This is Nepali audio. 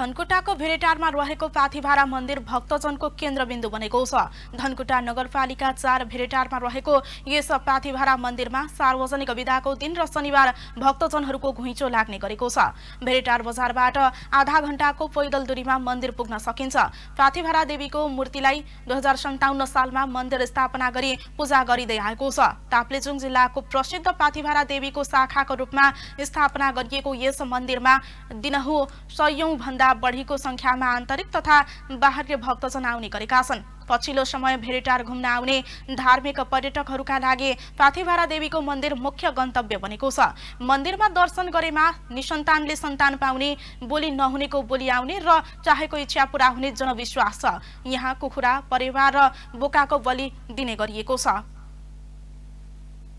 धनकुटाको भेरेटारमा रहेको पाथिभारा मन्दिर भक्तजनको केन्द्रबिन्दु बनेको छ धनकुटा नगरपालिका चार भेरेटारमा रहेको यस पाथिभारा मन्दिरमा सार्वजनिक विधाको दिन र शनिबार भक्तजनहरूको घुइँचो लाग्ने गरेको छ भेरेटार बजारबाट आधा घण्टाको पैदल दूरीमा मन्दिर पुग्न सकिन्छ पाथिभारा देवीको मूर्तिलाई दुई सालमा मन्दिर स्थापना गरी पूजा गरिँदै आएको छ ताप्लेजुङ जिल्लाको प्रसिद्ध पाथिभारा देवीको शाखाको रूपमा स्थापना गरिएको यस मन्दिरमा दिनहु सयौं भन्दा भन्दा बढीको संख्यामा आन्तरिक तथा बाह्य भक्तजन आउने गरेका छन् पछिल्लो समय भेरिटार घुम्न आउने धार्मिक पर्यटकहरूका लागि पाथिभारा देवीको मन्दिर मुख्य गन्तव्य बनेको छ मन्दिरमा दर्शन गरेमा निसन्तानले सन्तान पाउने बोली नहुनेको बोली आउने र चाहेको इच्छा पूरा हुने जनविश्वास छ यहाँ कुखुरा परिवार र बोकाको बलि दिने गरिएको छ